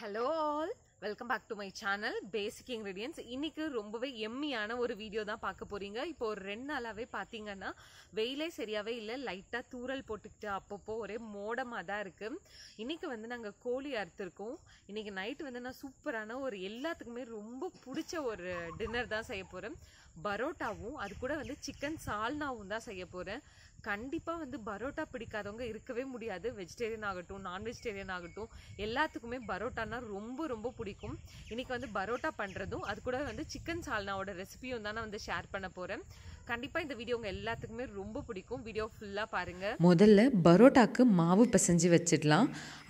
hello all welcome back to my channel basic ingredients இன்றைக்கி ரொம்பவே எம்மியான ஒரு வீடியோ தான் பார்க்க போகிறீங்க இப்போ ஒரு ரெண்டு நாளாகவே பார்த்தீங்கன்னா வெயிலே சரியாகவே இல்லை லைட்டாக தூரல் போட்டுக்கிட்டு அப்பப்போ ஒரே மோடமாக தான் இருக்குது இன்றைக்கி வந்து நாங்கள் கோழி அறுத்துருக்கோம் இன்றைக்கி நைட் வந்து நான் சூப்பரான ஒரு எல்லாத்துக்குமே ரொம்ப பிடிச்ச ஒரு டின்னர் தான் செய்ய போகிறேன் பரோட்டாவும் அது கூட வந்து சிக்கன் சால்னாவும் தான் செய்ய போகிறேன் கண்டிப்பாக வந்து பரோட்டா பிடிக்காதவங்க இருக்கவே முடியாது வெஜிடேரியன் ஆகட்டும் நான் வெஜிடேரியன் ஆகட்டும் எல்லாத்துக்குமே பரோட்டானா ரொம்ப ரொம்ப பிடிக்கும் இன்றைக்கி வந்து பரோட்டா பண்ணுறதும் அது கூட வந்து சிக்கன் சால்னாவோட ரெசிபியும் தான் நான் வந்து ஷேர் பண்ண போகிறேன் கண்டிப்பாக இந்த வீடியோ உங்கள் எல்லாத்துக்குமே ரொம்ப பிடிக்கும் வீடியோ ஃபுல்லாக பாருங்கள் முதல்ல பரோட்டாக்கு மாவு பிசைஞ்சு வச்சிடலாம்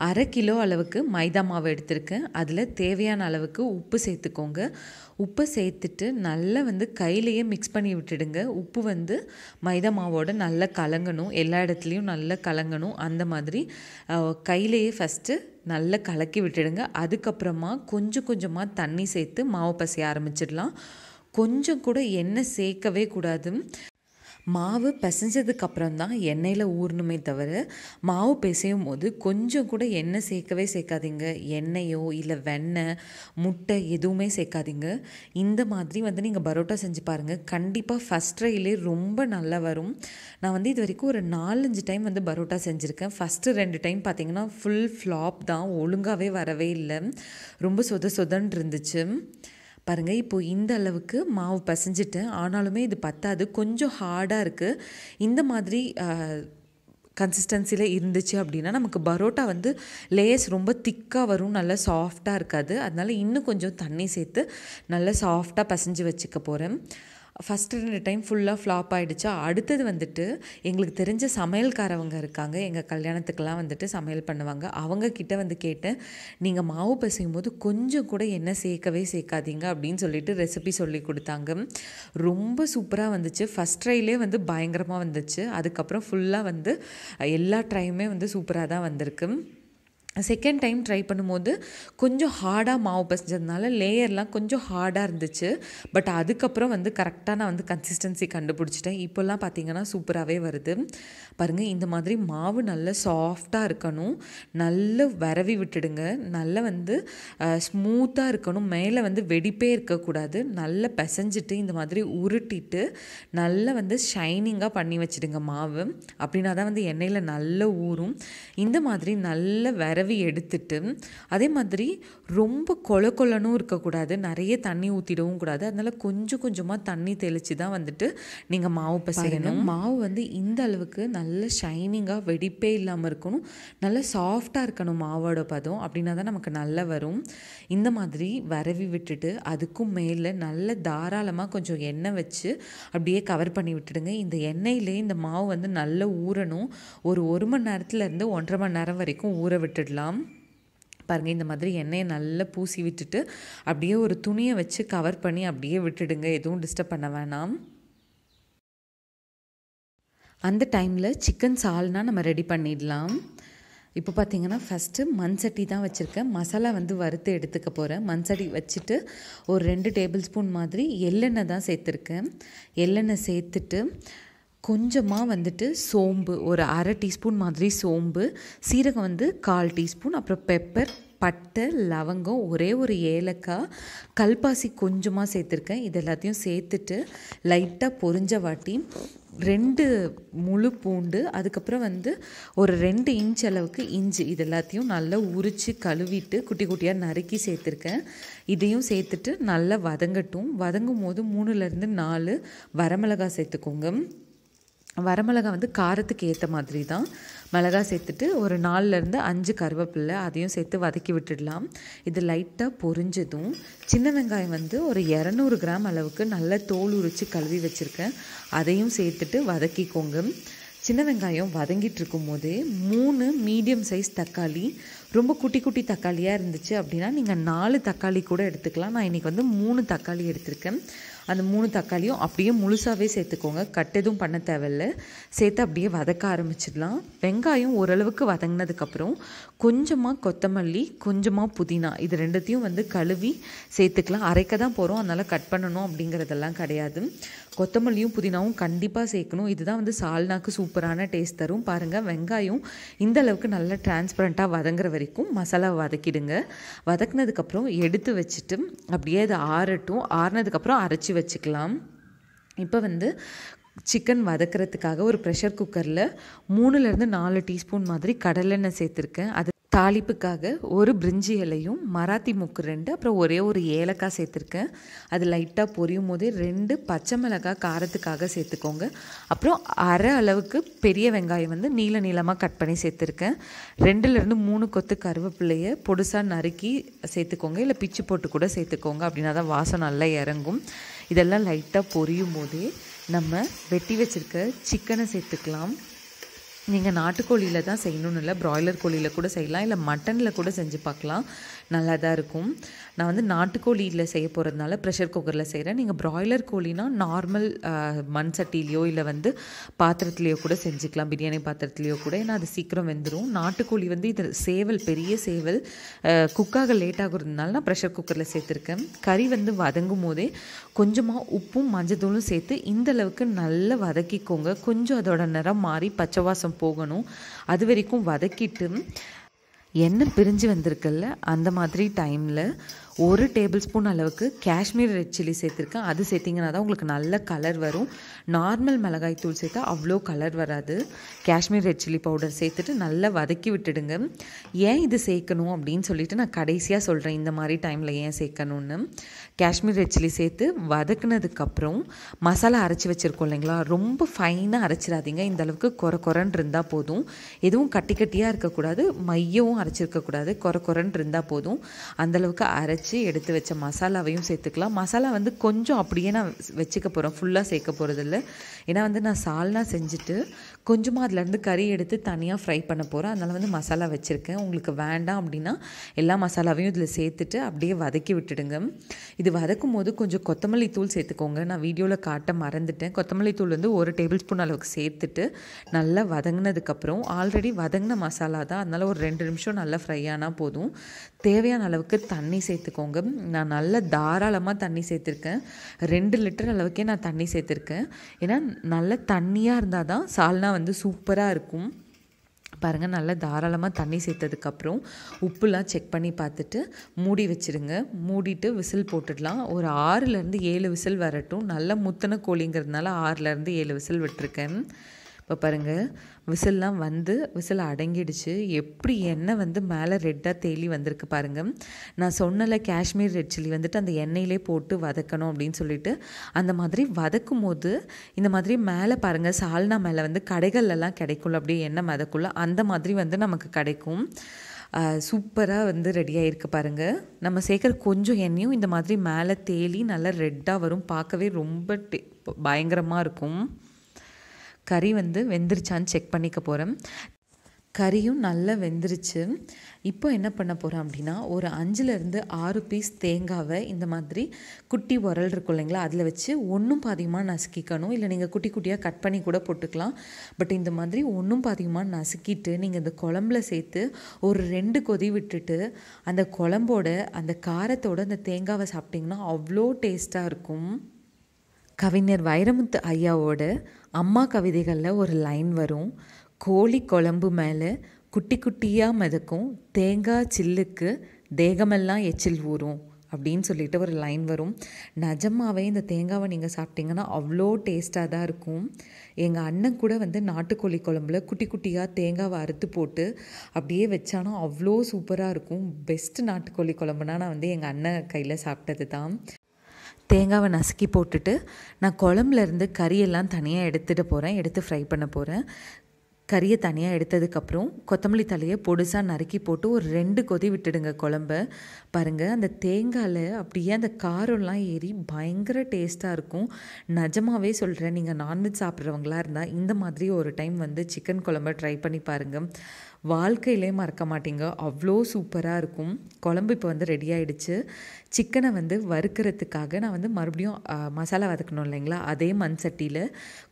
அரை கிலோ அளவுக்கு மைதா மாவு எடுத்திருக்கேன் அதில் தேவையான அளவுக்கு உப்பு சேர்த்துக்கோங்க உப்பு சேர்த்துட்டு நல்லா வந்து கையிலையே மிக்ஸ் பண்ணி விட்டுடுங்க உப்பு வந்து மைதா மாவோட நல்லா கலங்கணும் எல்லா இடத்துலையும் நல்லா கலங்கணும் அந்த மாதிரி கையிலையே ஃபஸ்ட்டு நல்லா கலக்கி விட்டுடுங்க அதுக்கப்புறமா கொஞ்சம் கொஞ்சமாக தண்ணி சேர்த்து மாவு பசைய ஆரம்பிச்சிடலாம் கொஞ்சம் கூட எண்ணெய் சேர்க்கவே கூடாது மாவு அப்புறம் தான் எண்ணெயில் ஊறணுமே தவிர மாவு பிசையும் போது கொஞ்சம் கூட எண்ணெய் சேர்க்கவே சேர்க்காதீங்க எண்ணெயோ இல்லை வெண்ணெய் முட்டை எதுவுமே சேர்க்காதீங்க இந்த மாதிரி வந்து நீங்கள் பரோட்டா செஞ்சு பாருங்கள் கண்டிப்பாக ஃபஸ்ட் ட்ரைலே ரொம்ப நல்லா வரும் நான் வந்து இது வரைக்கும் ஒரு நாலஞ்சு டைம் வந்து பரோட்டா செஞ்சுருக்கேன் ஃபஸ்ட்டு ரெண்டு டைம் பார்த்தீங்கன்னா ஃபுல் ஃப்ளாப் தான் ஒழுங்காகவே வரவே இல்லை ரொம்ப சொத சொதன்னு இருந்துச்சு பாருங்கள் இப்போது இந்த அளவுக்கு மாவு பசைஞ்சிட்டேன் ஆனாலுமே இது பத்தாது கொஞ்சம் ஹார்டாக இருக்குது இந்த மாதிரி கன்சிஸ்டன்சியில் இருந்துச்சு அப்படின்னா நமக்கு பரோட்டா வந்து லேயர்ஸ் ரொம்ப திக்காக வரும் நல்லா சாஃப்டாக இருக்காது அதனால் இன்னும் கொஞ்சம் தண்ணி சேர்த்து நல்லா சாஃப்டாக பசைஞ்சு வச்சுக்க போகிறேன் ஃபஸ்ட்டு ரெண்டு டைம் ஃபுல்லாக ஃப்ளாப் ஆகிடுச்சா அடுத்தது வந்துட்டு எங்களுக்கு தெரிஞ்ச சமையல்காரவங்க இருக்காங்க எங்கள் கல்யாணத்துக்கெல்லாம் வந்துட்டு சமையல் பண்ணுவாங்க அவங்கக்கிட்ட வந்து கேட்டேன் நீங்கள் மாவு பிசையும் போது கொஞ்சம் கூட எண்ணெய் சேர்க்கவே சேர்க்காதீங்க அப்படின்னு சொல்லிட்டு ரெசிபி சொல்லி கொடுத்தாங்க ரொம்ப சூப்பராக வந்துச்சு ஃபஸ்ட் ட்ரைலே வந்து பயங்கரமாக வந்துச்சு அதுக்கப்புறம் ஃபுல்லாக வந்து எல்லா ட்ரையுமே வந்து சூப்பராக தான் வந்திருக்கு செகண்ட் டைம் ட்ரை பண்ணும்போது கொஞ்சம் ஹார்டாக மாவு பசிஞ்சதுனால லேயர்லாம் கொஞ்சம் ஹார்டாக இருந்துச்சு பட் அதுக்கப்புறம் வந்து கரெக்டாக நான் வந்து கன்சிஸ்டன்சி கண்டுபிடிச்சிட்டேன் இப்போல்லாம் பார்த்திங்கன்னா சூப்பராகவே வருது பாருங்கள் இந்த மாதிரி மாவு நல்ல சாஃப்டாக இருக்கணும் நல்ல வரவி விட்டுடுங்க நல்ல வந்து ஸ்மூத்தாக இருக்கணும் மேலே வந்து வெடிப்பே இருக்கக்கூடாது நல்லா பிசைஞ்சிட்டு இந்த மாதிரி உருட்டிட்டு நல்லா வந்து ஷைனிங்காக பண்ணி வச்சுடுங்க மாவு அப்படின்னா தான் வந்து எண்ணெயில் நல்ல ஊறும் இந்த மாதிரி நல்ல வரவி தடவி எடுத்துட்டு அதே மாதிரி ரொம்ப கொல கொலனும் இருக்கக்கூடாது நிறைய தண்ணி ஊற்றிடவும் கூடாது அதனால் கொஞ்சம் கொஞ்சமாக தண்ணி தெளித்து தான் வந்துட்டு நீங்கள் மாவு பிசையணும் மாவு வந்து இந்த அளவுக்கு நல்ல ஷைனிங்காக வெடிப்பே இல்லாமல் இருக்கணும் நல்ல சாஃப்டாக இருக்கணும் மாவோட பதம் அப்படின்னா தான் நமக்கு நல்லா வரும் இந்த மாதிரி வரவி விட்டுட்டு அதுக்கும் மேலே நல்ல தாராளமாக கொஞ்சம் எண்ணெய் வச்சு அப்படியே கவர் பண்ணி விட்டுடுங்க இந்த எண்ணெயிலே இந்த மாவு வந்து நல்லா ஊறணும் ஒரு ஒரு மணி நேரத்துலேருந்து ஒன்றரை மணி நேரம் வரைக்கும் ஊற விட்டுடலாம் விட்டுடலாம் பாருங்கள் இந்த மாதிரி எண்ணெயை நல்லா பூசி விட்டுட்டு அப்படியே ஒரு துணியை வச்சு கவர் பண்ணி அப்படியே விட்டுடுங்க எதுவும் டிஸ்டர்ப் பண்ண வேணாம் அந்த டைமில் சிக்கன் சால்னா நம்ம ரெடி பண்ணிடலாம் இப்போ பார்த்தீங்கன்னா ஃபஸ்ட்டு மண் சட்டி தான் வச்சுருக்கேன் மசாலா வந்து வறுத்து எடுத்துக்க போகிறேன் மண் சட்டி வச்சுட்டு ஒரு ரெண்டு டேபிள் ஸ்பூன் மாதிரி எள்ளெண்ணெய் தான் சேர்த்துருக்கேன் எள்ளெண்ணெய் சேர்த்துட்டு கொஞ்சமாக வந்துட்டு சோம்பு ஒரு அரை டீஸ்பூன் மாதிரி சோம்பு சீரகம் வந்து கால் டீஸ்பூன் அப்புறம் பெப்பர் பட்டை லவங்கம் ஒரே ஒரு ஏலக்காய் கல்பாசி கொஞ்சமாக சேர்த்துருக்கேன் இது எல்லாத்தையும் சேர்த்துட்டு லைட்டாக பொறிஞ்ச வாட்டி ரெண்டு முழு பூண்டு அதுக்கப்புறம் வந்து ஒரு ரெண்டு இன்ச் அளவுக்கு இஞ்சி இது எல்லாத்தையும் நல்லா உரித்து கழுவிட்டு குட்டி குட்டியாக நறுக்கி சேர்த்துருக்கேன் இதையும் சேர்த்துட்டு நல்லா வதங்கட்டும் வதங்கும் போது மூணுலேருந்து நாலு வரமிளகாய் சேர்த்துக்கோங்க வரமிளகா வந்து காரத்துக்கு ஏற்ற மாதிரி தான் மிளகா சேர்த்துட்டு ஒரு நாலுலேருந்து அஞ்சு கருவேப்பில்லை அதையும் சேர்த்து வதக்கி விட்டுடலாம் இது லைட்டாக பொரிஞ்சதும் சின்ன வெங்காயம் வந்து ஒரு இரநூறு கிராம் அளவுக்கு நல்லா தோல் உரித்து கழுவி வச்சுருக்கேன் அதையும் சேர்த்துட்டு வதக்கிக்கோங்க சின்ன வெங்காயம் வதங்கிட்டு இருக்கும் மூணு மீடியம் சைஸ் தக்காளி ரொம்ப குட்டி குட்டி தக்காளியாக இருந்துச்சு அப்படின்னா நீங்கள் நாலு தக்காளி கூட எடுத்துக்கலாம் நான் இன்றைக்கி வந்து மூணு தக்காளி எடுத்திருக்கேன் அந்த மூணு தக்காளியும் அப்படியே முழுசாகவே சேர்த்துக்கோங்க கட் எதுவும் பண்ண தேவையில்ல சேர்த்து அப்படியே வதக்க ஆரம்பிச்சிடலாம் வெங்காயம் ஓரளவுக்கு வதங்கினதுக்கப்புறம் கொஞ்சமாக கொத்தமல்லி கொஞ்சமாக புதினா இது ரெண்டுத்தையும் வந்து கழுவி சேர்த்துக்கலாம் அரைக்க தான் போகிறோம் அதனால் கட் பண்ணணும் அப்படிங்கிறதெல்லாம் கிடையாது கொத்தமல்லியும் புதினாவும் கண்டிப்பாக சேர்க்கணும் இதுதான் வந்து சால்னாக்கு சூப்பரான டேஸ்ட் தரும் பாருங்கள் வெங்காயம் இந்த அளவுக்கு நல்லா டிரான்ஸ்பரண்ட்டாக வதங்குற வரைக்கும் மசாலா வதக்கிடுங்க வதக்குனதுக்கப்புறம் எடுத்து வச்சுட்டு அப்படியே அதை ஆறட்டும் ஆறுனதுக்கப்புறம் அரைச்சி வச்சுக்கலாம் இப்போ வந்து சிக்கன் வதக்கிறதுக்காக ஒரு ப்ரெஷர் குக்கரில் மூணுலேருந்து நாலு டீஸ்பூன் மாதிரி கடலெண்ணெய் சேர்த்துருக்கேன் அது தாளிப்புக்காக ஒரு பிரிஞ்சி இலையும் மராத்தி முக்கு ரெண்டு அப்புறம் ஒரே ஒரு ஏலக்காய் சேர்த்துருக்கேன் அது லைட்டாக பொரியும் போதே ரெண்டு பச்சை மிளகாய் காரத்துக்காக சேர்த்துக்கோங்க அப்புறம் அரை அளவுக்கு பெரிய வெங்காயம் வந்து நீள நீளமாக கட் பண்ணி சேர்த்துருக்கேன் ரெண்டுலேருந்து மூணு கொத்து கருவேப்பிள்ளையை பொடுசாக நறுக்கி சேர்த்துக்கோங்க இல்லை பிச்சு போட்டு கூட சேர்த்துக்கோங்க அப்படின்னா தான் வாசம் நல்லா இறங்கும் இதெல்லாம் லைட்டாக பொரியும் போதே நம்ம வெட்டி வச்சுருக்க சிக்கனை சேர்த்துக்கலாம் நீங்கள் நாட்டுக்கோழியில் தான் செய்யணும்னு இல்லை ப்ராய்லர் கோழியில் கூட செய்யலாம் இல்லை மட்டனில் கூட செஞ்சு பார்க்கலாம் நல்லா தான் இருக்கும் நான் வந்து நாட்டுக்கோழியில் செய்ய போகிறதுனால ப்ரெஷர் குக்கரில் செய்கிறேன் நீங்கள் ப்ராய்லர் கோழினா நார்மல் மண் சட்டிலேயோ இல்லை வந்து பாத்திரத்துலேயோ கூட செஞ்சுக்கலாம் பிரியாணி பாத்திரத்துலேயோ கூட ஏன்னா அது சீக்கிரம் வெந்துடும் நாட்டுக்கோழி வந்து இது சேவல் பெரிய சேவல் குக்காக லேட் ஆகுறதுனால நான் ப்ரெஷர் குக்கரில் சேர்த்துருக்கேன் கறி வந்து வதங்கும் போதே கொஞ்சமாக உப்பும் மஞ்சத்தூளும் சேர்த்து இந்தளவுக்கு நல்லா வதக்கிக்கோங்க கொஞ்சம் அதோட நிறம் மாறி பச்சை வாசம் போகணும் அது வரைக்கும் வதக்கிட்டு எண்ணெய் பிரிஞ்சு வந்திருக்குல்ல அந்த மாதிரி டைமில் ஒரு டேபிள் ஸ்பூன் அளவுக்கு காஷ்மீர் ரெட் சில்லி சேர்த்துருக்கேன் அது சேர்த்திங்கன்னா தான் உங்களுக்கு நல்ல கலர் வரும் நார்மல் மிளகாய் தூள் சேர்த்தா அவ்வளோ கலர் வராது காஷ்மீர் ரெட் சில்லி பவுடர் சேர்த்துட்டு நல்லா வதக்கி விட்டுடுங்க ஏன் இது சேர்க்கணும் அப்படின்னு சொல்லிட்டு நான் கடைசியாக சொல்கிறேன் இந்த மாதிரி டைமில் ஏன் சேர்க்கணும்னு காஷ்மீர் ரெட் சில்லி சேர்த்து வதக்குனதுக்கப்புறம் மசாலா அரைச்சி வச்சுருக்கோம் இல்லைங்களா ரொம்ப ஃபைனாக அரைச்சிடாதீங்க இந்த அளவுக்கு குறை குறன்னு இருந்தால் போதும் எதுவும் கட்டி கட்டியாக இருக்கக்கூடாது மையவும் அரைச்சிருக்கக்கூடாது குறை குறன்னு இருந்தால் போதும் அந்தளவுக்கு அரைச்சி எடுத்து வச்ச மசாலாவையும் சேர்த்துக்கலாம் மசாலா வந்து கொஞ்சம் அப்படியே நான் வச்சுக்க போகிறேன் ஃபுல்லாக சேர்க்க போகிறதில்ல ஏன்னா வந்து நான் சால்னா செஞ்சுட்டு கொஞ்சமாக அதுலேருந்து கறி எடுத்து தனியாக ஃப்ரை பண்ண போகிறேன் அதனால் வந்து மசாலா வச்சுருக்கேன் உங்களுக்கு வேண்டாம் அப்படின்னா எல்லா மசாலாவையும் இதில் சேர்த்துட்டு அப்படியே வதக்கி விட்டுடுங்க இது வதக்கும் போது கொஞ்சம் கொத்தமல்லி தூள் சேர்த்துக்கோங்க நான் வீடியோவில் காட்ட மறந்துட்டேன் கொத்தமல்லி தூள் வந்து ஒரு டேபிள் ஸ்பூன் அளவுக்கு சேர்த்துட்டு நல்லா வதங்கினதுக்கப்புறம் ஆல்ரெடி வதங்கின மசாலா தான் அதனால் ஒரு ரெண்டு நிமிஷம் நல்லா ஃப்ரை ஆனால் போதும் தேவையான அளவுக்கு தண்ணி சேர்த்துக்கோங்க நான் நல்லா தாராளமாக தண்ணி சேர்த்துருக்கேன் ரெண்டு லிட்டர் அளவுக்கே நான் தண்ணி சேர்த்துருக்கேன் ஏன்னா நல்ல தண்ணியாக இருந்தால் தான் சால்னா வந்து சூப்பராக இருக்கும் பாருங்கள் நல்லா தாராளமாக தண்ணி சேர்த்ததுக்கப்புறம் உப்புலாம் செக் பண்ணி பார்த்துட்டு மூடி வச்சுருங்க மூடிட்டு விசில் போட்டுடலாம் ஒரு ஆறுலேருந்து ஏழு விசில் வரட்டும் நல்லா முத்தின கோழிங்கிறதுனால ஆறுலேருந்து ஏழு விசில் விட்டுருக்கேன் இப்போ பாருங்கள் விசில்லாம் வந்து விசில் அடங்கிடுச்சு எப்படி எண்ணெய் வந்து மேலே ரெட்டாக தேலி வந்திருக்கு பாருங்கள் நான் சொன்னல காஷ்மீர் ரெட் சில்லி வந்துட்டு அந்த எண்ணெயிலே போட்டு வதக்கணும் அப்படின்னு சொல்லிட்டு அந்த மாதிரி வதக்கும் போது இந்த மாதிரி மேலே பாருங்கள் சால்னா மேலே வந்து கடைகள்லாம் கிடைக்கும்ல அப்படியே எண்ணெய் மதக்குள்ள அந்த மாதிரி வந்து நமக்கு கிடைக்கும் சூப்பராக வந்து ரெடியாகிருக்கு பாருங்கள் நம்ம சேர்க்குற கொஞ்சம் எண்ணெயும் இந்த மாதிரி மேலே தேலி நல்லா ரெட்டாக வரும் பார்க்கவே ரொம்ப பயங்கரமாக இருக்கும் கறி வந்து வெந்துருச்சான்னு செக் பண்ணிக்க போகிறேன் கறியும் நல்லா வெந்துருச்சு இப்போ என்ன பண்ண போகிறோம் அப்படின்னா ஒரு அஞ்சுலேருந்து ஆறு பீஸ் தேங்காவை இந்த மாதிரி குட்டி உரல் இருக்கும் இல்லைங்களா அதில் வச்சு ஒன்றும் பாதிகமாக நசுக்கிக்கணும் இல்லை நீங்கள் குட்டி குட்டியாக கட் பண்ணி கூட போட்டுக்கலாம் பட் இந்த மாதிரி ஒன்றும் பாதிகமாக நசுக்கிட்டு நீங்கள் இந்த குழம்புல சேர்த்து ஒரு ரெண்டு கொதி விட்டுட்டு அந்த குழம்போட அந்த காரத்தோட அந்த தேங்காவை சாப்பிட்டிங்கன்னா அவ்வளோ டேஸ்ட்டாக இருக்கும் கவிஞர் வைரமுத்து ஐயாவோட அம்மா கவிதைகளில் ஒரு லைன் வரும் கோழி குழம்பு மேலே குட்டி குட்டியாக மிதக்கும் தேங்காய் சில்லுக்கு தேகமெல்லாம் எச்சில் ஊறும் அப்படின்னு சொல்லிட்டு ஒரு லைன் வரும் நிஜமாகவே இந்த தேங்காவை நீங்கள் சாப்பிட்டீங்கன்னா அவ்வளோ டேஸ்ட்டாக தான் இருக்கும் எங்கள் அண்ணன் கூட வந்து நாட்டுக்கோழி குழம்புல குட்டி குட்டியாக தேங்காவை அறுத்து போட்டு அப்படியே வச்சானா அவ்வளோ சூப்பராக இருக்கும் பெஸ்ட் நாட்டுக்கோழி குழம்புனா நான் வந்து எங்கள் அண்ணன் கையில் சாப்பிட்டது தான் தேங்காவை நசுக்கி போட்டுட்டு நான் குழம்புலேருந்து கறியெல்லாம் தனியாக எடுத்துகிட்டு போகிறேன் எடுத்து ஃப்ரை பண்ண போகிறேன் கறியை தனியாக எடுத்ததுக்கப்புறம் கொத்தமல்லி தலையை பொடுசாக நறுக்கி போட்டு ஒரு ரெண்டு கொதி விட்டுடுங்க குழம்பு பாருங்கள் அந்த தேங்காயில் அப்படியே அந்த காரம்லாம் ஏறி பயங்கர டேஸ்ட்டாக இருக்கும் நஜமாகவே சொல்கிறேன் நீங்கள் நான்வெஜ் சாப்பிட்றவங்களா இருந்தால் இந்த மாதிரி ஒரு டைம் வந்து சிக்கன் குழம்பை ட்ரை பண்ணி பாருங்கள் வாழ்க்கையிலே மறக்க மாட்டீங்க அவ்வளோ சூப்பராக இருக்கும் குழம்பு இப்போ வந்து ரெடி ஆகிடுச்சு சிக்கனை வந்து வறுக்கிறதுக்காக நான் வந்து மறுபடியும் மசாலா வதக்கணும் இல்லைங்களா அதே மண் சட்டியில்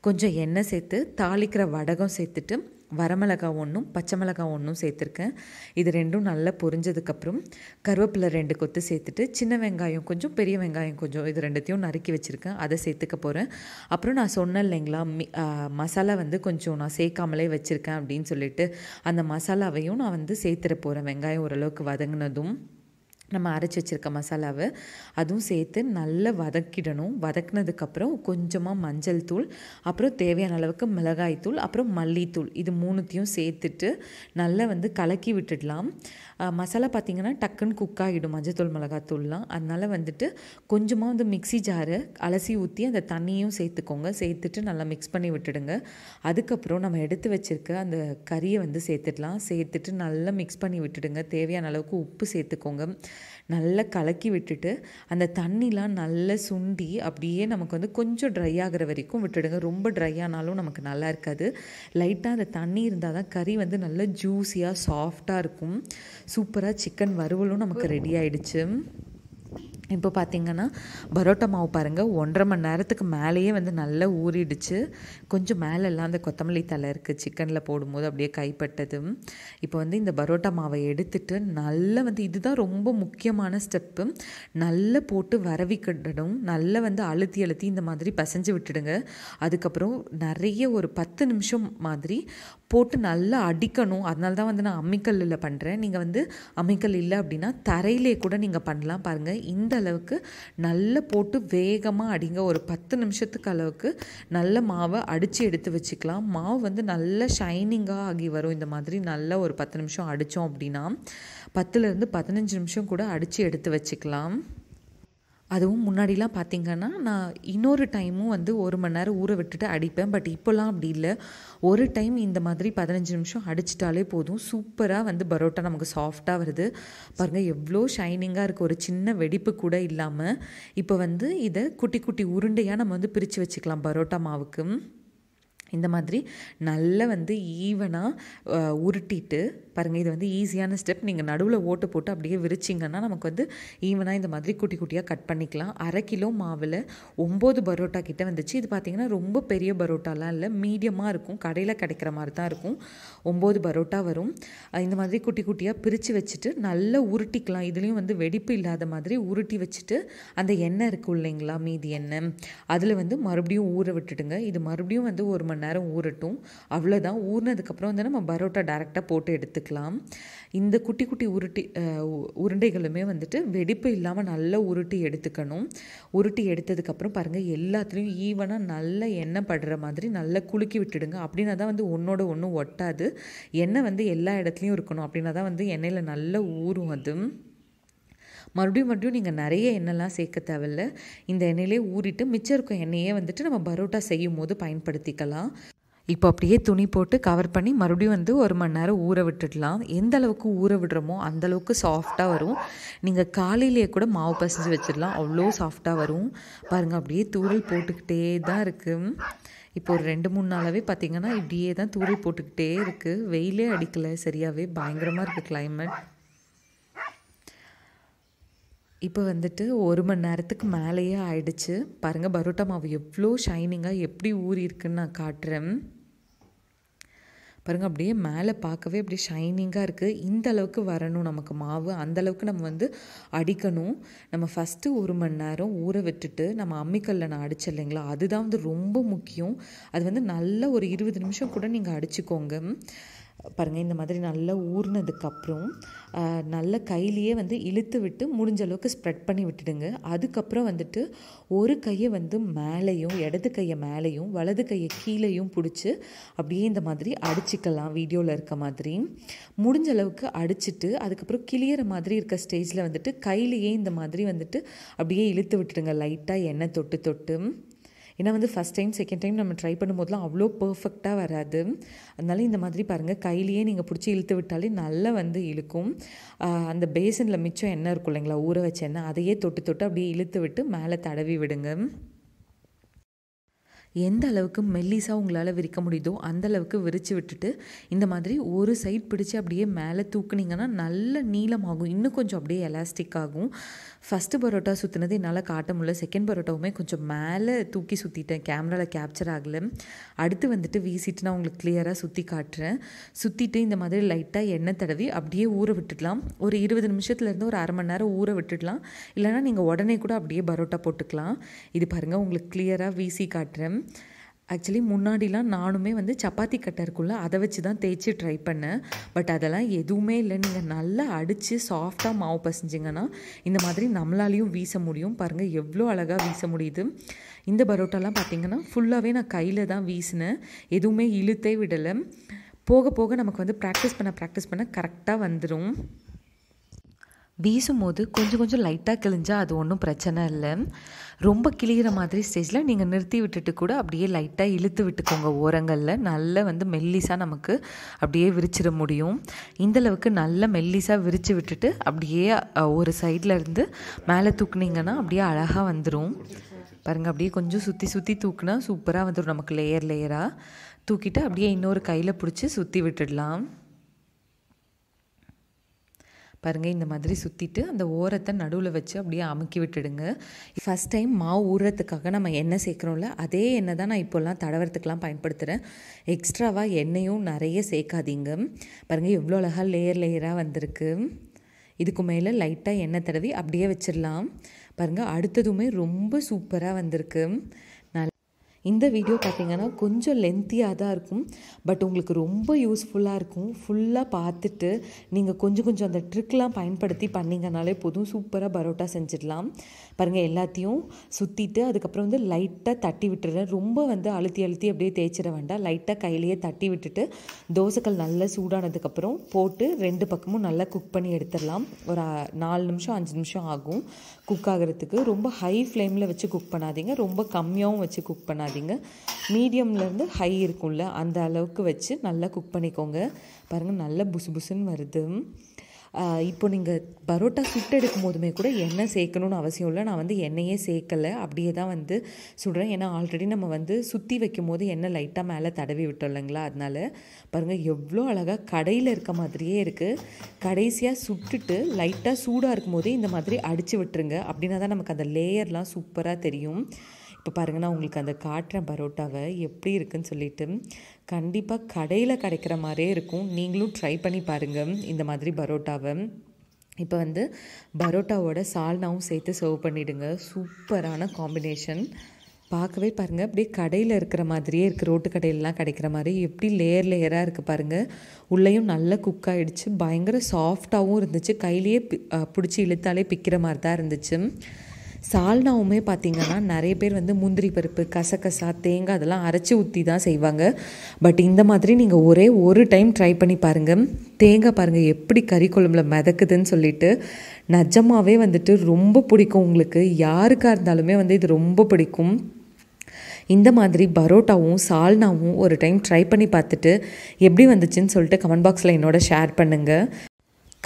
கொஞ்சம் எண்ணெய் சேர்த்து தாளிக்கிற வடகம் சேர்த்துட்டு வரமிளகா ஒன்றும் பச்சை மிளகா ஒன்றும் சேர்த்துருக்கேன் இது ரெண்டும் நல்லா பொரிஞ்சதுக்கப்புறம் கருவேப்பிலை ரெண்டு கொத்து சேர்த்துட்டு சின்ன வெங்காயம் கொஞ்சம் பெரிய வெங்காயம் கொஞ்சம் இது ரெண்டுத்தையும் நறுக்கி வச்சுருக்கேன் அதை சேர்த்துக்க போகிறேன் அப்புறம் நான் சொன்னேன் இல்லைங்களா மசாலா வந்து கொஞ்சம் நான் சேர்க்காமலே வச்சுருக்கேன் அப்படின்னு சொல்லிட்டு அந்த மசாலாவையும் நான் வந்து சேர்த்துட போகிறேன் வெங்காயம் ஓரளவுக்கு வதங்கினதும் நம்ம அரைச்சி வச்சுருக்க மசாலாவை அதுவும் சேர்த்து நல்லா வதக்கிடணும் வதக்கினதுக்கப்புறம் கொஞ்சமாக மஞ்சள் தூள் அப்புறம் தேவையான அளவுக்கு மிளகாய் தூள் அப்புறம் மல்லித்தூள் இது மூணுத்தையும் சேர்த்துட்டு நல்லா வந்து கலக்கி விட்டுடலாம் மசாலா பார்த்திங்கன்னா டக்குன்னு குக் ஆகிடும் மஞ்சள் தூள் மிளகாய் தூள்லாம் அதனால் வந்துட்டு கொஞ்சமாக வந்து மிக்சி ஜாரு அலசி ஊற்றி அந்த தண்ணியும் சேர்த்துக்கோங்க சேர்த்துட்டு நல்லா மிக்ஸ் பண்ணி விட்டுடுங்க அதுக்கப்புறம் நம்ம எடுத்து வச்சுருக்க அந்த கறியை வந்து சேர்த்துடலாம் சேர்த்துட்டு நல்லா மிக்ஸ் பண்ணி விட்டுடுங்க தேவையான அளவுக்கு உப்பு சேர்த்துக்கோங்க நல்லா கலக்கி விட்டுட்டு அந்த தண்ணிலாம் நல்லா சுண்டி அப்படியே நமக்கு வந்து கொஞ்சம் ட்ரை ஆகிற வரைக்கும் விட்டுடுங்க ரொம்ப ட்ரை ஆனாலும் நமக்கு நல்லா இருக்காது லைட்டாக அந்த தண்ணி இருந்தால் தான் கறி வந்து நல்லா ஜூஸியாக சாஃப்டாக இருக்கும் சூப்பராக சிக்கன் வறுவலும் நமக்கு ரெடி ஆகிடுச்சு இப்போ பார்த்திங்கன்னா பரோட்டா மாவு பாருங்கள் ஒன்றரை மணி நேரத்துக்கு மேலேயே வந்து நல்லா ஊறிடுச்சு கொஞ்சம் மேலெல்லாம் அந்த கொத்தமல்லி தலை இருக்குது சிக்கனில் போடும்போது அப்படியே கைப்பட்டது இப்போ வந்து இந்த பரோட்டா மாவை எடுத்துட்டு நல்லா வந்து இதுதான் ரொம்ப முக்கியமான ஸ்டெப்பு நல்லா போட்டு வரவிக்கிடணும் நல்லா வந்து அழுத்தி அழுத்தி இந்த மாதிரி பசைஞ்சு விட்டுடுங்க அதுக்கப்புறம் நிறைய ஒரு பத்து நிமிஷம் மாதிரி போட்டு நல்லா அடிக்கணும் அதனால தான் வந்து நான் அம்மிக்கல்லில் பண்ணுறேன் நீங்கள் வந்து அம்மிக்கல் இல்லை அப்படின்னா தரையிலே கூட நீங்கள் பண்ணலாம் பாருங்கள் இந்த அளவுக்கு நல்லா போட்டு வேகமாக அடிங்க ஒரு பத்து நிமிஷத்துக்கு அளவுக்கு நல்ல மாவை அடித்து எடுத்து வச்சுக்கலாம் மாவு வந்து நல்ல ஷைனிங்காக ஆகி வரும் இந்த மாதிரி நல்ல ஒரு பத்து நிமிஷம் அடித்தோம் அப்படின்னா பத்துலேருந்து பதினஞ்சு நிமிஷம் கூட அடித்து எடுத்து வச்சுக்கலாம் அதுவும் முன்னாடிலாம் பார்த்திங்கன்னா நான் இன்னொரு டைமும் வந்து ஒரு மணி நேரம் ஊற விட்டுட்டு அடிப்பேன் பட் இப்போல்லாம் அப்படி இல்லை ஒரு டைம் இந்த மாதிரி பதினஞ்சு நிமிஷம் அடிச்சிட்டாலே போதும் சூப்பராக வந்து பரோட்டா நமக்கு சாஃப்டாக வருது பாருங்கள் எவ்வளோ ஷைனிங்காக இருக்குது ஒரு சின்ன வெடிப்பு கூட இல்லாமல் இப்போ வந்து இதை குட்டி குட்டி உருண்டையாக நம்ம வந்து பிரித்து வச்சுக்கலாம் பரோட்டா மாவுக்கு இந்த மாதிரி நல்லா வந்து ஈவனாக உருட்டிட்டு பாருங்கள் இது வந்து ஈஸியான ஸ்டெப் நீங்கள் நடுவில் ஓட்டு போட்டு அப்படியே விரிச்சிங்கன்னா நமக்கு வந்து ஈவனாக இந்த மாதிரி குட்டி குட்டியாக கட் பண்ணிக்கலாம் அரை கிலோ மாவில் ஒம்பது பரோட்டா கிட்டே வந்துச்சு இது பார்த்திங்கன்னா ரொம்ப பெரிய பரோட்டாலாம் இல்லை மீடியமாக இருக்கும் கடையில் கிடைக்கிற மாதிரி தான் இருக்கும் ஒம்பது பரோட்டா வரும் இந்த மாதிரி குட்டி குட்டியாக பிரித்து வச்சுட்டு நல்லா உருட்டிக்கலாம் இதுலேயும் வந்து வெடிப்பு இல்லாத மாதிரி உருட்டி வச்சுட்டு அந்த எண்ணெய் இருக்கும் இல்லைங்களா மீதி எண்ணெய் அதில் வந்து மறுபடியும் ஊற விட்டுடுங்க இது மறுபடியும் வந்து ஒரு மணி மணி நேரம் ஊறட்டும் அவ்வளோதான் ஊறினதுக்கப்புறம் வந்து நம்ம பரோட்டா டேரெக்டாக போட்டு எடுத்துக்கலாம் இந்த குட்டி குட்டி உருட்டி உருண்டைகளுமே வந்துட்டு வெடிப்பு இல்லாமல் நல்லா உருட்டி எடுத்துக்கணும் உருட்டி எடுத்ததுக்கப்புறம் பாருங்கள் எல்லாத்துலேயும் ஈவனாக நல்ல எண்ணெய் படுற மாதிரி நல்லா குலுக்கி விட்டுடுங்க அப்படின்னா தான் வந்து ஒன்றோட ஒன்றும் ஒட்டாது எண்ணெய் வந்து எல்லா இடத்துலையும் இருக்கணும் அப்படின்னா தான் வந்து எண்ணெயில் நல்லா ஊறும் அது மறுபடியும் மறுபடியும் நீங்கள் நிறைய எண்ணெய்லாம் சேர்க்க தேவையில்ல இந்த எண்ணெயிலே ஊறிட்டு மிச்சம் இருக்கும் எண்ணெயே வந்துட்டு நம்ம பரோட்டா செய்யும் போது பயன்படுத்திக்கலாம் இப்போ அப்படியே துணி போட்டு கவர் பண்ணி மறுபடியும் வந்து ஒரு மணி நேரம் ஊற விட்டுடலாம் எந்த அளவுக்கு ஊற விடுறோமோ அந்தளவுக்கு சாஃப்டாக வரும் நீங்கள் காலையிலேயே கூட மாவு பசஞ்சு வச்சிடலாம் அவ்வளோ சாஃப்டாக வரும் பாருங்கள் அப்படியே தூரல் போட்டுக்கிட்டே தான் இருக்குது இப்போ ஒரு ரெண்டு மூணு நாளாகவே பார்த்திங்கன்னா இப்படியே தான் தூரல் போட்டுக்கிட்டே இருக்குது வெயிலே அடிக்கலை சரியாகவே பயங்கரமாக இருக்குது கிளைமேட் இப்போ வந்துட்டு ஒரு மணி நேரத்துக்கு மேலேயே ஆயிடுச்சு பாருங்கள் பரோட்டா மாவு எவ்வளோ ஷைனிங்காக எப்படி ஊறி இருக்குன்னு நான் காட்டுறேன் பாருங்கள் அப்படியே மேலே பார்க்கவே அப்படியே ஷைனிங்காக இருக்குது இந்த அளவுக்கு வரணும் நமக்கு மாவு அந்த அளவுக்கு நம்ம வந்து அடிக்கணும் நம்ம ஃபஸ்ட்டு ஒரு மணி நேரம் ஊற விட்டுட்டு நம்ம அம்மிக்கல்ல நான் அடிச்சு இல்லைங்களா அதுதான் வந்து ரொம்ப முக்கியம் அது வந்து நல்ல ஒரு இருபது நிமிஷம் கூட நீங்கள் அடிச்சுக்கோங்க பாருங்கள் இந்த மாதிரி நல்லா ஊறினதுக்கப்புறம் நல்ல கையிலையே வந்து இழுத்து விட்டு முடிஞ்ச அளவுக்கு ஸ்ப்ரெட் பண்ணி விட்டுடுங்க அதுக்கப்புறம் வந்துட்டு ஒரு கையை வந்து மேலேயும் இடது கையை மேலேயும் வலது கையை கீழேயும் பிடிச்சி அப்படியே இந்த மாதிரி அடிச்சிக்கலாம் வீடியோவில் இருக்க மாதிரி முடிஞ்ச அளவுக்கு அடிச்சிட்டு அதுக்கப்புறம் கிளியற மாதிரி இருக்க ஸ்டேஜில் வந்துட்டு கையிலையே இந்த மாதிரி வந்துட்டு அப்படியே இழுத்து விட்டுடுங்க லைட்டாக எண்ணெய் தொட்டு தொட்டு ஏன்னா வந்து ஃபஸ்ட் டைம் செகண்ட் டைம் நம்ம ட்ரை பண்ணும்போதெல்லாம் அவ்வளோ பர்ஃபெக்டாக வராது அதனால இந்த மாதிரி பாருங்கள் கையிலேயே நீங்கள் பிடிச்சி இழுத்து விட்டாலே நல்லா வந்து இழுக்கும் அந்த பேசனில் மிச்சம் எண்ணெய் இருக்கும் இல்லைங்களா ஊற வச்ச எண்ணெய் அதையே தொட்டு தொட்டு அப்படியே இழுத்து விட்டு மேலே தடவி விடுங்க எந்த அளவுக்கு மெல்லிஸாக உங்களால் விரிக்க முடியுதோ அந்த அளவுக்கு விரித்து விட்டுட்டு இந்த மாதிரி ஒரு சைட் பிடிச்சி அப்படியே மேலே தூக்குனிங்கன்னா நல்ல நீளமாகும் இன்னும் கொஞ்சம் அப்படியே எலாஸ்டிக் ஆகும் ஃபஸ்ட்டு பரோட்டா சுற்றினது என்னால் காட்ட முடியல செகண்ட் பரோட்டாவுமே கொஞ்சம் மேலே தூக்கி சுற்றிட்டேன் கேமராவில் கேப்சர் ஆகலை அடுத்து வந்துட்டு வீசிட்டு நான் உங்களுக்கு கிளியராக சுற்றி காட்டுறேன் சுற்றிட்டு இந்த மாதிரி லைட்டாக எண்ணெய் தடவி அப்படியே ஊற விட்டுடலாம் ஒரு இருபது நிமிஷத்துலேருந்து ஒரு அரை மணி நேரம் ஊற விட்டுடலாம் இல்லைனா நீங்கள் உடனே கூட அப்படியே பரோட்டா போட்டுக்கலாம் இது பாருங்கள் உங்களுக்கு கிளியராக வீசி காட்டுறேன் ஆக்சுவலி முன்னாடிலாம் நானுமே வந்து சப்பாத்தி கட்டை அதை வச்சு தான் தேய்ச்சி ட்ரை பண்ணேன் பட் அதெல்லாம் எதுவுமே இல்லை நீங்கள் நல்லா அடித்து சாஃப்டாக மாவு பசஞ்சிங்கன்னா இந்த மாதிரி நம்மளாலேயும் வீச முடியும் பாருங்கள் எவ்வளோ அழகாக வீச முடியுது இந்த பரோட்டாலாம் பார்த்திங்கன்னா ஃபுல்லாகவே நான் கையில் தான் வீசினேன் எதுவுமே இழுத்தே விடலை போக போக நமக்கு வந்து ப்ராக்டிஸ் பண்ண ப்ராக்டிஸ் பண்ண கரெக்டாக வந்துடும் வீசும் போது கொஞ்சம் கொஞ்சம் லைட்டாக கிழிஞ்சால் அது ஒன்றும் பிரச்சனை இல்லை ரொம்ப கிழிகிற மாதிரி ஸ்டேஜில் நீங்கள் நிறுத்தி விட்டுட்டு கூட அப்படியே லைட்டாக இழுத்து விட்டுக்கோங்க ஓரங்களில் நல்லா வந்து மெல்லிஸாக நமக்கு அப்படியே விரிச்சிட முடியும் இந்தளவுக்கு நல்லா மெல்லிஸாக விரித்து விட்டுட்டு அப்படியே ஒரு சைடில் இருந்து மேலே தூக்குனீங்கன்னா அப்படியே அழகாக வந்துடும் பாருங்கள் அப்படியே கொஞ்சம் சுற்றி சுற்றி தூக்குனா சூப்பராக வந்துடும் நமக்கு லேயர் லேயராக தூக்கிட்டு அப்படியே இன்னொரு கையில் பிடிச்சி சுற்றி விட்டுடலாம் பாருங்கள் இந்த மாதிரி சுற்றிட்டு அந்த ஓரத்தை நடுவில் வச்சு அப்படியே அமுக்கி விட்டுடுங்க ஃபஸ்ட் டைம் மாவு ஊறுறதுக்காக நம்ம எண்ணெய் சேர்க்குறோம்ல அதே எண்ணெய் தான் நான் இப்போல்லாம் தடவரத்துக்கெலாம் பயன்படுத்துகிறேன் எக்ஸ்ட்ராவாக எண்ணெயும் நிறைய சேர்க்காதீங்க பாருங்கள் எவ்வளோ அழகாக லேயர் லேயராக வந்திருக்கு இதுக்கு மேலே லைட்டாக எண்ணெய் தடவி அப்படியே வச்சிடலாம் பாருங்கள் அடுத்ததுமே ரொம்ப சூப்பராக வந்திருக்கு இந்த வீடியோ பார்த்திங்கன்னா கொஞ்சம் லென்த்தியாக தான் இருக்கும் பட் உங்களுக்கு ரொம்ப யூஸ்ஃபுல்லாக இருக்கும் ஃபுல்லாக பார்த்துட்டு நீங்கள் கொஞ்சம் கொஞ்சம் அந்த ட்ரிக்லாம் பயன்படுத்தி பண்ணிங்கனாலே போதும் சூப்பராக பரோட்டா செஞ்சிடலாம் பாருங்கள் எல்லாத்தையும் சுற்றிட்டு அதுக்கப்புறம் வந்து லைட்டாக தட்டி விட்டுறேன் ரொம்ப வந்து அழுத்தி அழுத்தி அப்படியே தேய்ச்சிட வேண்டாம் லைட்டாக கையிலேயே தட்டி விட்டுட்டு தோசைக்கல் நல்லா சூடானதுக்கப்புறம் போட்டு ரெண்டு பக்கமும் நல்லா குக் பண்ணி எடுத்துடலாம் ஒரு நாலு நிமிஷம் அஞ்சு நிமிஷம் ஆகும் குக் ஆகிறதுக்கு ரொம்ப ஹை ஃப்ளேமில் வச்சு குக் பண்ணாதீங்க ரொம்ப கம்மியாகவும் வச்சு குக் பண்ணாதீங்க வச்சுக்காதீங்க மீடியம்லேருந்து ஹை இருக்கும்ல அந்த அளவுக்கு வச்சு நல்லா குக் பண்ணிக்கோங்க பாருங்கள் நல்லா புசு புசுன்னு வருது இப்போ நீங்கள் பரோட்டா சுட்டெடுக்கும் போதுமே கூட எண்ணெய் சேர்க்கணும்னு அவசியம் இல்லை நான் வந்து எண்ணெயே சேர்க்கலை அப்படியே தான் வந்து சுடுறேன் ஏன்னா ஆல்ரெடி நம்ம வந்து சுற்றி வைக்கும் போது எண்ணெய் லைட்டாக மேலே தடவி விட்டோம் இல்லைங்களா அதனால் பாருங்கள் எவ்வளோ அழகாக கடையில் இருக்க மாதிரியே இருக்குது கடைசியாக சுட்டுட்டு லைட்டாக சூடாக இருக்கும் போதே இந்த மாதிரி அடித்து விட்டுருங்க அப்படின்னா தான் நமக்கு அந்த லேயர்லாம் சூப்பராக தெரியும் இப்போ பாருங்கள் நான் உங்களுக்கு அந்த காட்டுறேன் பரோட்டாவை எப்படி இருக்குன்னு சொல்லிட்டு கண்டிப்பாக கடையில் கிடைக்கிற மாதிரியே இருக்கும் நீங்களும் ட்ரை பண்ணி பாருங்கள் இந்த மாதிரி பரோட்டாவை இப்போ வந்து பரோட்டாவோட சால்னாவும் சேர்த்து சர்வ் பண்ணிவிடுங்க சூப்பரான காம்பினேஷன் பார்க்கவே பாருங்கள் அப்படியே கடையில் இருக்கிற மாதிரியே இருக்குது ரோட்டு கடையிலலாம் கிடைக்கிற மாதிரி எப்படி லேயர் லேயராக இருக்குது பாருங்கள் உள்ளேயும் நல்லா குக் ஆகிடுச்சு பயங்கர சாஃப்டாகவும் இருந்துச்சு கையிலேயே பிடிச்சி இழுத்தாலே பிக்கிற மாதிரி தான் இருந்துச்சு சால்னாவுமே பார்த்திங்கன்னா நிறைய பேர் வந்து முந்திரி பருப்பு கசகசா தேங்காய் அதெல்லாம் அரைச்சி ஊற்றி தான் செய்வாங்க பட் இந்த மாதிரி நீங்கள் ஒரே ஒரு டைம் ட்ரை பண்ணி பாருங்கள் தேங்காய் பாருங்கள் எப்படி கறி குழம்புல மிதக்குதுன்னு சொல்லிட்டு நிஜமாகவே வந்துட்டு ரொம்ப பிடிக்கும் உங்களுக்கு யாருக்காக இருந்தாலுமே வந்து இது ரொம்ப பிடிக்கும் இந்த மாதிரி பரோட்டாவும் சால்னாவும் ஒரு டைம் ட்ரை பண்ணி பார்த்துட்டு எப்படி வந்துச்சுன்னு சொல்லிட்டு கமெண்ட் பாக்ஸில் என்னோட ஷேர் பண்ணுங்கள்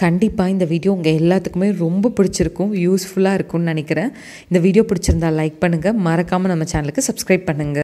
கண்டிப்பாக இந்த வீடியோ உங்கள் எல்லாத்துக்குமே ரொம்ப பிடிச்சிருக்கும் யூஸ்ஃபுல்லாக இருக்கும்னு நினைக்கிறேன் இந்த வீடியோ பிடிச்சிருந்தா லைக் பண்ணுங்கள் மறக்காமல் நம்ம சேனலுக்கு சப்ஸ்கிரைப் பண்ணுங்கள்